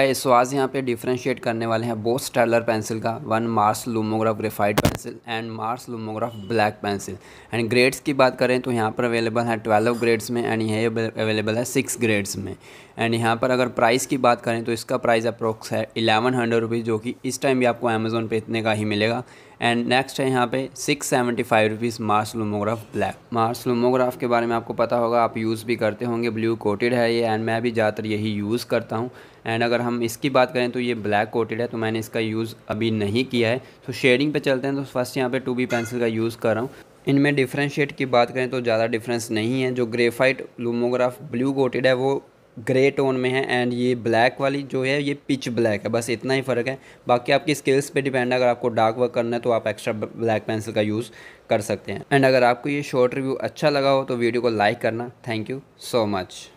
है सो आज यहाँ पे डिफ्रेंशिएट करने वाले हैं बोथ स्टाइलर पेंसिल का one Mars Lumograph graphite pencil and Mars Lumograph black pencil and grades की बात करें तो यहाँ पर अवेलेबल है ट्वेल्व ग्रेड्स में एंड यह अवेलेबल है सिक्स ग्रेड्स में एंड यहाँ पर अगर प्राइस की बात करें तो इसका प्राइस अप्रोक्स है एलेवन हंड्रेड रुपीज़ जो कि इस टाइम भी आपको अमेज़ोन पे इतने का ही मिलेगा एंड नेक्स्ट है यहाँ पे six seventy five rupees Mars Lumograph black Mars Lumograph के बारे में आपको पता होगा आप यूज़ भी करते होंगे ब्लू कोटेड है ये एंड मैं भी ज़्यादातर यही यूज़ करता हूँ एंड अगर हम इसकी बात करें तो ये ब्लैक कोटेड है तो मैंने इसका यूज़ अभी नहीं किया है तो शेडिंग पे चलते हैं तो फर्स्ट यहाँ पे टू बी पेंसिल का यूज़ कर रहा हूँ इनमें डिफ्रेंशिएट की बात करें तो ज़्यादा डिफरेंस नहीं है जो ग्रेफाइट लोमोग्राफ ब्लू कोटेड है वो ग्रे टोन में है एंड ये ब्लैक वाली जो है ये पिच ब्लैक है बस इतना ही फ़र्क है बाकी आपकी स्किल्स पे डिपेंड है अगर आपको डार्क वर्क करना है तो आप एक्स्ट्रा ब्लैक पेंसिल का यूज़ कर सकते हैं एंड अगर आपको ये शॉर्ट रिव्यू अच्छा लगा हो तो वीडियो को लाइक करना थैंक यू सो मच